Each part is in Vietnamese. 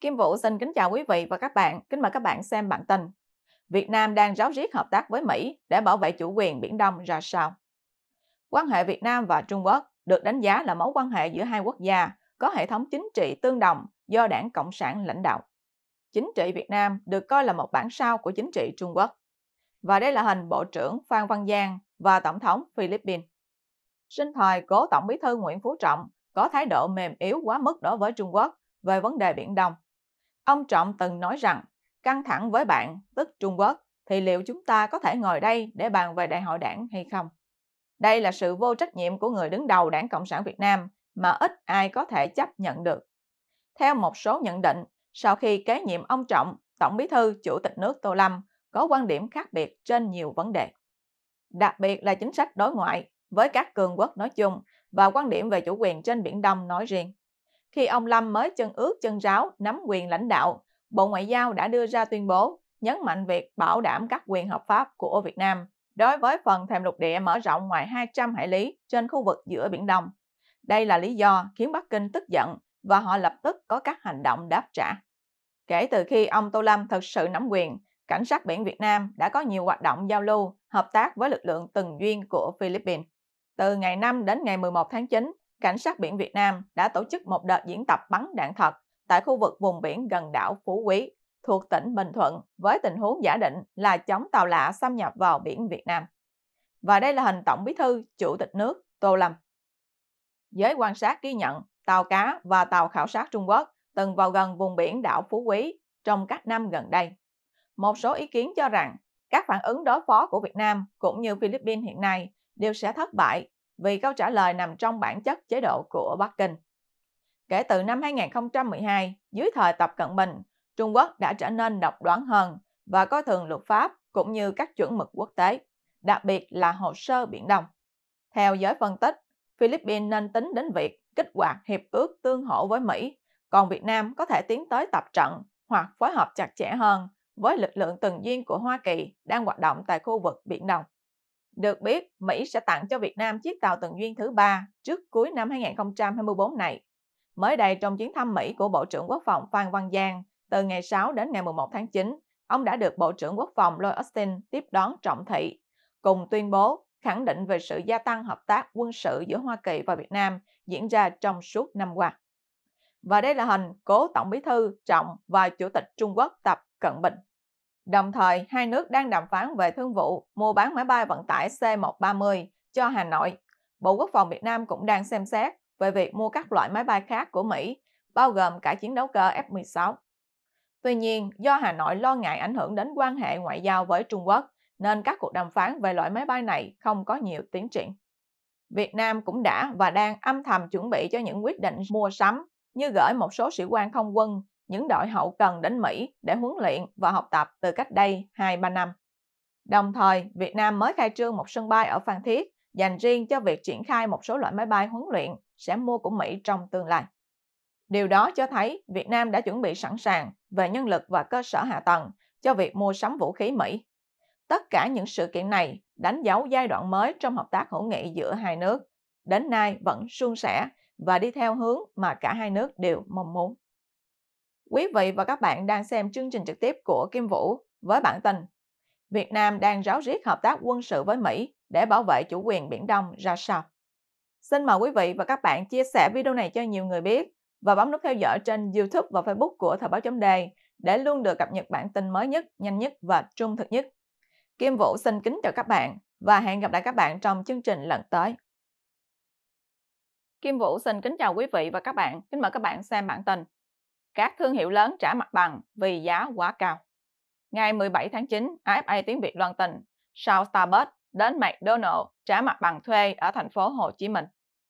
Kim Vũ xin kính chào quý vị và các bạn. Kính mời các bạn xem bản tin. Việt Nam đang ráo riết hợp tác với Mỹ để bảo vệ chủ quyền Biển Đông ra sao? Quan hệ Việt Nam và Trung Quốc được đánh giá là mối quan hệ giữa hai quốc gia có hệ thống chính trị tương đồng do đảng Cộng sản lãnh đạo. Chính trị Việt Nam được coi là một bản sao của chính trị Trung Quốc. Và đây là hình Bộ trưởng Phan Văn Giang và Tổng thống Philippines. Sinh thời cố Tổng bí thư Nguyễn Phú Trọng có thái độ mềm yếu quá mức đối với Trung Quốc về vấn đề Biển Đông Ông Trọng từng nói rằng, căng thẳng với bạn, tức Trung Quốc, thì liệu chúng ta có thể ngồi đây để bàn về đại hội đảng hay không? Đây là sự vô trách nhiệm của người đứng đầu đảng Cộng sản Việt Nam mà ít ai có thể chấp nhận được. Theo một số nhận định, sau khi kế nhiệm ông Trọng, Tổng bí thư Chủ tịch nước Tô Lâm có quan điểm khác biệt trên nhiều vấn đề. Đặc biệt là chính sách đối ngoại với các cường quốc nói chung và quan điểm về chủ quyền trên Biển Đông nói riêng. Khi ông Lâm mới chân ướt chân ráo nắm quyền lãnh đạo, Bộ Ngoại giao đã đưa ra tuyên bố nhấn mạnh việc bảo đảm các quyền hợp pháp của Việt Nam đối với phần thềm lục địa mở rộng ngoài 200 hải lý trên khu vực giữa Biển Đông. Đây là lý do khiến Bắc Kinh tức giận và họ lập tức có các hành động đáp trả. Kể từ khi ông Tô Lâm thực sự nắm quyền, cảnh sát biển Việt Nam đã có nhiều hoạt động giao lưu, hợp tác với lực lượng từng duyên của Philippines. Từ ngày 5 đến ngày 11 tháng 9, Cảnh sát biển Việt Nam đã tổ chức một đợt diễn tập bắn đạn thật tại khu vực vùng biển gần đảo Phú Quý thuộc tỉnh Bình Thuận với tình huống giả định là chống tàu lạ xâm nhập vào biển Việt Nam. Và đây là hình Tổng Bí thư Chủ tịch nước Tô Lâm. Giới quan sát ghi nhận tàu cá và tàu khảo sát Trung Quốc từng vào gần vùng biển đảo Phú Quý trong các năm gần đây. Một số ý kiến cho rằng các phản ứng đối phó của Việt Nam cũng như Philippines hiện nay đều sẽ thất bại vì câu trả lời nằm trong bản chất chế độ của Bắc Kinh. Kể từ năm 2012, dưới thời Tập Cận Bình, Trung Quốc đã trở nên độc đoán hơn và coi thường luật pháp cũng như các chuẩn mực quốc tế, đặc biệt là hồ sơ Biển Đông. Theo giới phân tích, Philippines nên tính đến việc kích hoạt hiệp ước tương hỗ với Mỹ, còn Việt Nam có thể tiến tới tập trận hoặc phối hợp chặt chẽ hơn với lực lượng tuần duyên của Hoa Kỳ đang hoạt động tại khu vực Biển Đông. Được biết, Mỹ sẽ tặng cho Việt Nam chiếc tàu tuần duyên thứ ba trước cuối năm 2024 này. Mới đây trong chuyến thăm Mỹ của Bộ trưởng Quốc phòng Phan Văn Giang từ ngày 6 đến ngày 11 tháng 9, ông đã được Bộ trưởng Quốc phòng Lloyd Austin tiếp đón trọng thị, cùng tuyên bố khẳng định về sự gia tăng hợp tác quân sự giữa Hoa Kỳ và Việt Nam diễn ra trong suốt năm qua. Và đây là hình cố Tổng Bí thư Trọng và Chủ tịch Trung Quốc Tập Cận Bình. Đồng thời, hai nước đang đàm phán về thương vụ mua bán máy bay vận tải C-130 cho Hà Nội. Bộ Quốc phòng Việt Nam cũng đang xem xét về việc mua các loại máy bay khác của Mỹ, bao gồm cả chiến đấu cơ F-16. Tuy nhiên, do Hà Nội lo ngại ảnh hưởng đến quan hệ ngoại giao với Trung Quốc, nên các cuộc đàm phán về loại máy bay này không có nhiều tiến triển. Việt Nam cũng đã và đang âm thầm chuẩn bị cho những quyết định mua sắm như gửi một số sĩ quan không quân những đội hậu cần đến Mỹ để huấn luyện và học tập từ cách đây 2-3 năm. Đồng thời, Việt Nam mới khai trương một sân bay ở Phan Thiết dành riêng cho việc triển khai một số loại máy bay huấn luyện sẽ mua của Mỹ trong tương lai. Điều đó cho thấy Việt Nam đã chuẩn bị sẵn sàng về nhân lực và cơ sở hạ tầng cho việc mua sắm vũ khí Mỹ. Tất cả những sự kiện này đánh dấu giai đoạn mới trong hợp tác hữu nghị giữa hai nước, đến nay vẫn suôn sẻ và đi theo hướng mà cả hai nước đều mong muốn. Quý vị và các bạn đang xem chương trình trực tiếp của Kim Vũ với bản tin Việt Nam đang ráo riết hợp tác quân sự với Mỹ để bảo vệ chủ quyền Biển Đông ra sao. Xin mời quý vị và các bạn chia sẻ video này cho nhiều người biết và bấm nút theo dõi trên YouTube và Facebook của Thời báo chấm đề để luôn được cập nhật bản tin mới nhất, nhanh nhất và trung thực nhất. Kim Vũ xin kính chào các bạn và hẹn gặp lại các bạn trong chương trình lần tới. Kim Vũ xin kính chào quý vị và các bạn. Kính mời các bạn xem bản tin các thương hiệu lớn trả mặt bằng vì giá quá cao. Ngày 17 tháng 9, AFA tiếng Việt loan tình, sau Starbucks đến McDonald's trả mặt bằng thuê ở thành phố Hồ Chí Minh.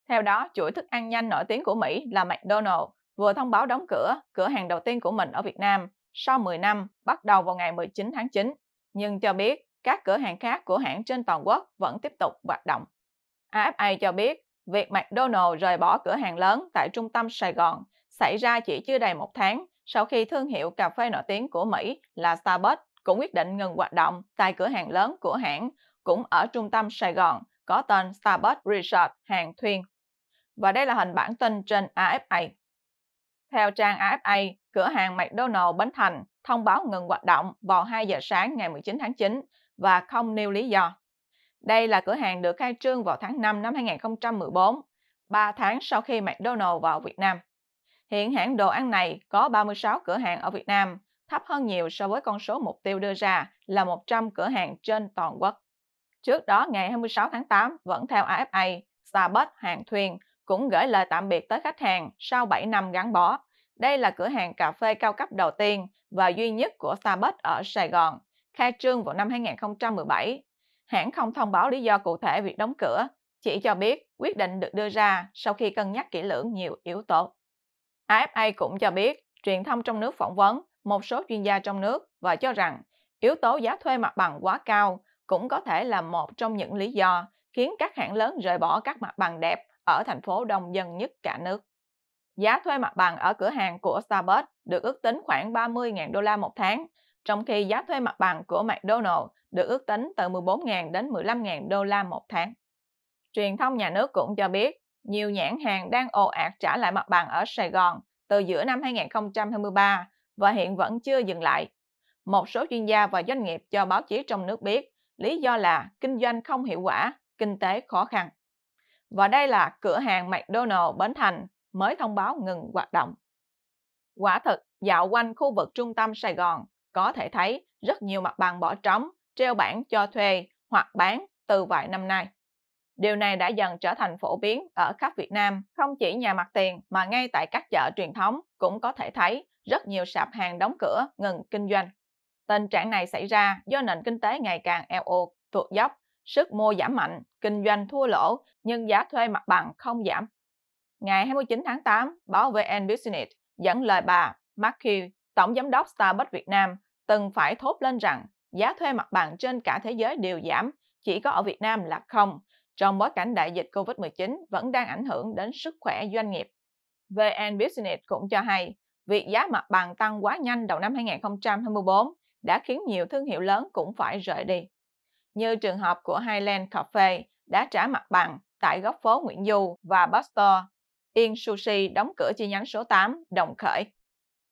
Theo đó, chuỗi thức ăn nhanh nổi tiếng của Mỹ là McDonald's vừa thông báo đóng cửa cửa hàng đầu tiên của mình ở Việt Nam sau 10 năm bắt đầu vào ngày 19 tháng 9, nhưng cho biết các cửa hàng khác của hãng trên toàn quốc vẫn tiếp tục hoạt động. AFA cho biết việc McDonald's rời bỏ cửa hàng lớn tại trung tâm Sài Gòn xảy ra chỉ chưa đầy một tháng sau khi thương hiệu cà phê nổi tiếng của Mỹ là Starbucks cũng quyết định ngừng hoạt động tại cửa hàng lớn của hãng cũng ở trung tâm Sài Gòn có tên Starbucks Resort Hàng thuyền Và đây là hình bản tin trên AFA. Theo trang AFA, cửa hàng McDonald's Bến Thành thông báo ngừng hoạt động vào 2 giờ sáng ngày 19 tháng 9 và không nêu lý do. Đây là cửa hàng được khai trương vào tháng 5 năm 2014, 3 tháng sau khi McDonald's vào Việt Nam. Hiện hãng đồ ăn này có 36 cửa hàng ở Việt Nam, thấp hơn nhiều so với con số mục tiêu đưa ra là 100 cửa hàng trên toàn quốc. Trước đó ngày 26 tháng 8, vẫn theo AFA, Starbucks Hàng Thuyền cũng gửi lời tạm biệt tới khách hàng sau 7 năm gắn bó. Đây là cửa hàng cà phê cao cấp đầu tiên và duy nhất của Starbucks ở Sài Gòn, khai trương vào năm 2017. Hãng không thông báo lý do cụ thể việc đóng cửa, chỉ cho biết quyết định được đưa ra sau khi cân nhắc kỹ lưỡng nhiều yếu tố. AFA cũng cho biết, truyền thông trong nước phỏng vấn một số chuyên gia trong nước và cho rằng yếu tố giá thuê mặt bằng quá cao cũng có thể là một trong những lý do khiến các hãng lớn rời bỏ các mặt bằng đẹp ở thành phố đông dân nhất cả nước. Giá thuê mặt bằng ở cửa hàng của Starbucks được ước tính khoảng 30.000 đô la một tháng, trong khi giá thuê mặt bằng của McDonald's được ước tính từ 14.000 đến 15.000 đô la một tháng. Truyền thông nhà nước cũng cho biết nhiều nhãn hàng đang ồ ạt trả lại mặt bằng ở Sài Gòn từ giữa năm 2023 và hiện vẫn chưa dừng lại. Một số chuyên gia và doanh nghiệp cho báo chí trong nước biết lý do là kinh doanh không hiệu quả, kinh tế khó khăn. Và đây là cửa hàng McDonald Bến Thành mới thông báo ngừng hoạt động. Quả thực, dạo quanh khu vực trung tâm Sài Gòn, có thể thấy rất nhiều mặt bằng bỏ trống, treo bảng cho thuê hoặc bán từ vài năm nay. Điều này đã dần trở thành phổ biến ở khắp Việt Nam, không chỉ nhà mặt tiền mà ngay tại các chợ truyền thống cũng có thể thấy rất nhiều sạp hàng đóng cửa, ngừng kinh doanh. Tình trạng này xảy ra do nền kinh tế ngày càng eo ụt, tuột dốc, sức mua giảm mạnh, kinh doanh thua lỗ nhưng giá thuê mặt bằng không giảm. Ngày 29 tháng 8, báo VN Business dẫn lời bà Mark Hill, tổng giám đốc Starbucks Việt Nam, từng phải thốt lên rằng giá thuê mặt bằng trên cả thế giới đều giảm, chỉ có ở Việt Nam là không, trong bối cảnh đại dịch COVID-19 vẫn đang ảnh hưởng đến sức khỏe doanh nghiệp. VN Business cũng cho hay, việc giá mặt bằng tăng quá nhanh đầu năm 2024 đã khiến nhiều thương hiệu lớn cũng phải rời đi. Như trường hợp của Highland Cafe đã trả mặt bằng tại góc phố Nguyễn Du và Buster, Yên Sushi đóng cửa chi nhánh số 8, Đồng Khởi.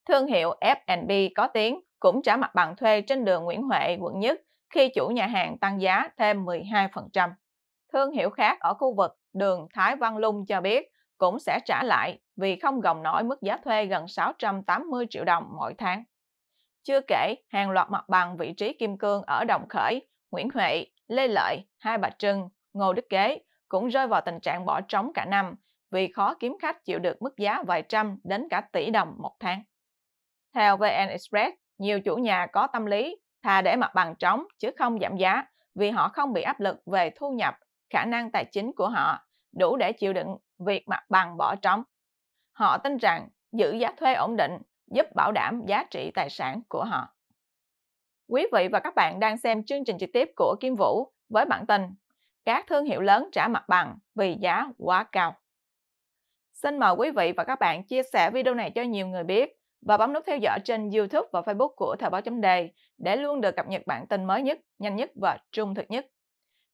Thương hiệu F&B có tiếng cũng trả mặt bằng thuê trên đường Nguyễn Huệ, quận Nhất khi chủ nhà hàng tăng giá thêm 12%. Thương hiệu khác ở khu vực đường Thái Văn Lung cho biết cũng sẽ trả lại vì không gồng nổi mức giá thuê gần 680 triệu đồng mỗi tháng. Chưa kể, hàng loạt mặt bằng vị trí kim cương ở Đồng Khởi, Nguyễn Huệ, Lê Lợi, Hai Bà Trưng, Ngô Đức Kế cũng rơi vào tình trạng bỏ trống cả năm vì khó kiếm khách chịu được mức giá vài trăm đến cả tỷ đồng một tháng. Theo VN Express, nhiều chủ nhà có tâm lý thà để mặt bằng trống chứ không giảm giá vì họ không bị áp lực về thu nhập khả năng tài chính của họ đủ để chịu đựng việc mặt bằng bỏ trống. Họ tin rằng giữ giá thuê ổn định giúp bảo đảm giá trị tài sản của họ. Quý vị và các bạn đang xem chương trình trực tiếp của Kim Vũ với bản tin Các thương hiệu lớn trả mặt bằng vì giá quá cao. Xin mời quý vị và các bạn chia sẻ video này cho nhiều người biết và bấm nút theo dõi trên YouTube và Facebook của Thời báo chấm đề để luôn được cập nhật bản tin mới nhất, nhanh nhất và trung thực nhất.